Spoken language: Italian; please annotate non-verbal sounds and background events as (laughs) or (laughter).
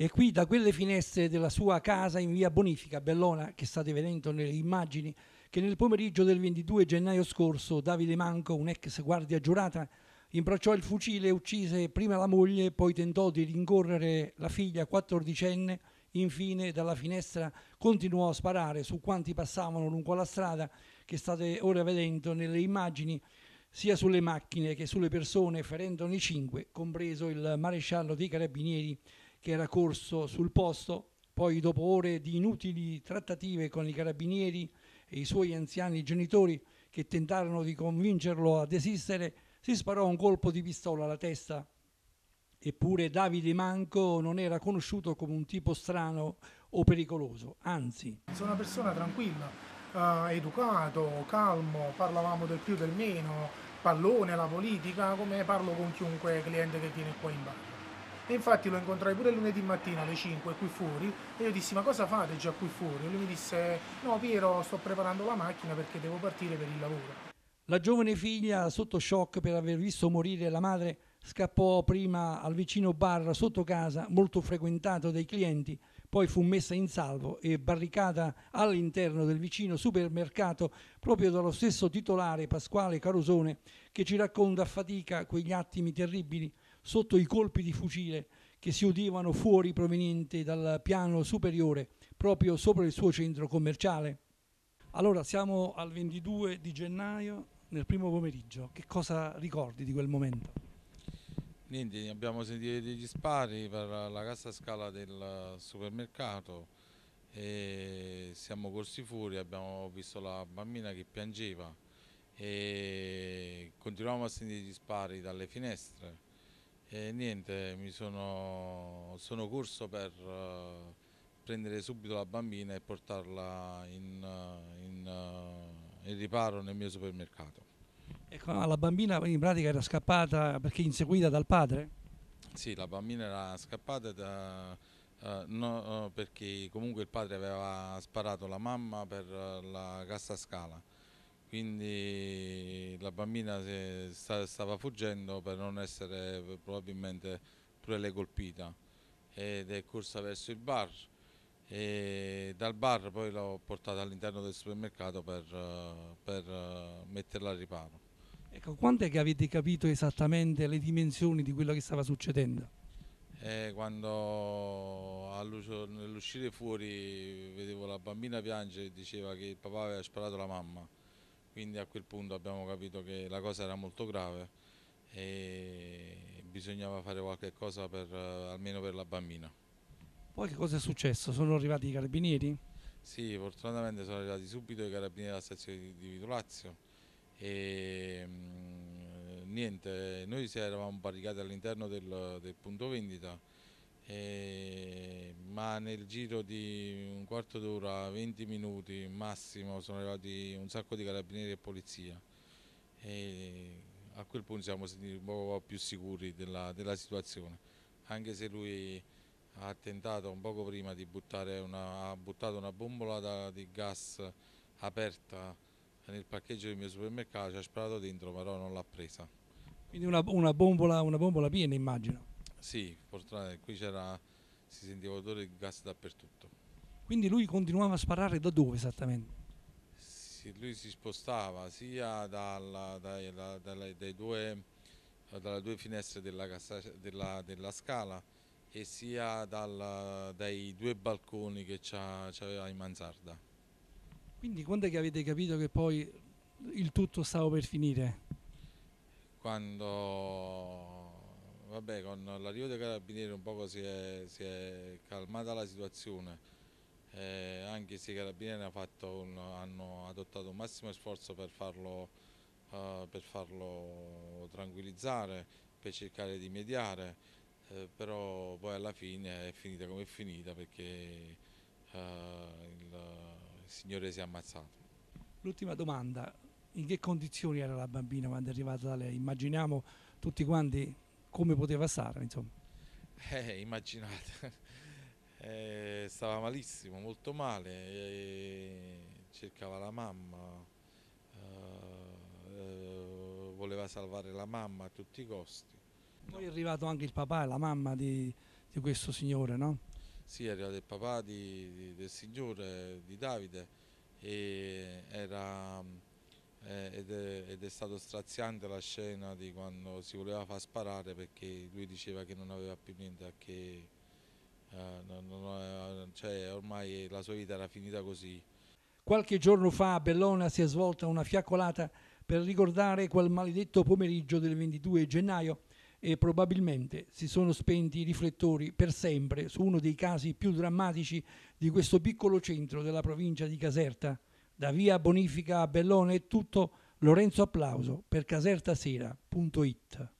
E qui da quelle finestre della sua casa in via Bonifica, Bellona, che state vedendo nelle immagini, che nel pomeriggio del 22 gennaio scorso Davide Manco, un ex guardia giurata, imbracciò il fucile e uccise prima la moglie, poi tentò di rincorrere la figlia quattordicenne, infine dalla finestra continuò a sparare su quanti passavano lungo la strada che state ora vedendo nelle immagini, sia sulle macchine che sulle persone, ferendone cinque, compreso il maresciallo dei carabinieri che era corso sul posto, poi dopo ore di inutili trattative con i carabinieri e i suoi anziani genitori che tentarono di convincerlo a desistere, si sparò un colpo di pistola alla testa. Eppure Davide Manco non era conosciuto come un tipo strano o pericoloso, anzi. Sono una persona tranquilla, eh, educato, calmo, parlavamo del più del meno, pallone, la politica, come parlo con chiunque cliente che viene qua in bar. E infatti lo incontrai pure lunedì mattina alle 5 qui fuori e io dissi ma cosa fate già qui fuori? E lui mi disse no Piero sto preparando la macchina perché devo partire per il lavoro. La giovane figlia, sotto shock per aver visto morire la madre, scappò prima al vicino bar sotto casa, molto frequentato dai clienti, poi fu messa in salvo e barricata all'interno del vicino supermercato proprio dallo stesso titolare Pasquale Carosone che ci racconta a fatica quegli attimi terribili sotto i colpi di fucile che si udivano fuori provenienti dal piano superiore, proprio sopra il suo centro commerciale. Allora, siamo al 22 di gennaio, nel primo pomeriggio. Che cosa ricordi di quel momento? Niente, abbiamo sentito degli spari per la cassa scala del supermercato e siamo corsi fuori, abbiamo visto la bambina che piangeva e continuavamo a sentire gli spari dalle finestre e niente, mi sono, sono corso per eh, prendere subito la bambina e portarla in, eh, in, eh, in riparo nel mio supermercato. Ecco, ma la bambina in pratica era scappata perché inseguita dal padre? Sì, la bambina era scappata da, Uh, no, uh, perché comunque il padre aveva sparato la mamma per uh, la cassa scala quindi la bambina stava fuggendo per non essere probabilmente pure lei colpita ed è corsa verso il bar e dal bar poi l'ho portata all'interno del supermercato per, per metterla al riparo. Ecco, quando è che avete capito esattamente le dimensioni di quello che stava succedendo? E eh, quando nell'uscire fuori vedevo la bambina piangere e diceva che il papà aveva sparato la mamma quindi a quel punto abbiamo capito che la cosa era molto grave e bisognava fare qualche cosa per, eh, almeno per la bambina. Poi che cosa è successo? Sono arrivati i carabinieri? Sì, fortunatamente sono arrivati subito i carabinieri della stazione di Vitolazio e mh, mm, niente, noi si eravamo barricati all'interno del, del punto vendita eh, ma nel giro di un quarto d'ora, 20 minuti massimo sono arrivati un sacco di carabinieri e polizia e a quel punto siamo sentiti un po' più sicuri della, della situazione, anche se lui ha tentato un poco prima di buttare una, ha buttato una bombola di gas aperta nel parcheggio del mio supermercato, ci ha sparato dentro però non l'ha presa. Quindi una, una, bombola, una bombola piena immagino? Sì, purtroppo qui c'era, si sentiva odore di gas dappertutto. Quindi lui continuava a sparare da dove esattamente? Sì, lui si spostava sia dalla, dai, da, dalle, due, dalle, due, finestre della, cassa, della, della scala e sia dal, dai due balconi che c'aveva in manzarda. Quindi quando è che avete capito che poi il tutto stava per finire? Quando Vabbè, con l'arrivo dei carabinieri un poco si è, si è calmata la situazione, eh, anche se i carabinieri hanno, un, hanno, adottato un massimo sforzo per farlo, eh, per farlo tranquillizzare, per cercare di mediare, eh, però poi alla fine è finita come è finita perché eh, il signore si è ammazzato. L'ultima domanda, in che condizioni era la bambina quando è arrivata da lei? Immaginiamo tutti quanti come poteva stare, insomma. Eh, immaginate, (laughs) eh, stava malissimo, molto male, eh, cercava la mamma, eh, eh, voleva salvare la mamma a tutti i costi. Poi è arrivato anche il papà e la mamma di, di questo signore, no? Sì, è arrivato il papà di, di, del signore, di Davide, e era eh, ed, è, ed, è, stato straziante la scena di quando si voleva far sparare perché lui diceva che non aveva più niente a che... Eh, non, non eh, cioè ormai la sua vita era finita così. Qualche giorno fa a Bellona si è svolta una fiaccolata per ricordare quel maledetto pomeriggio del 22 gennaio e probabilmente si sono spenti i riflettori per sempre su uno dei casi più drammatici di questo piccolo centro della provincia di Caserta. Da via Bonifica a Bellone è tutto. Lorenzo Applauso per casertasera.it.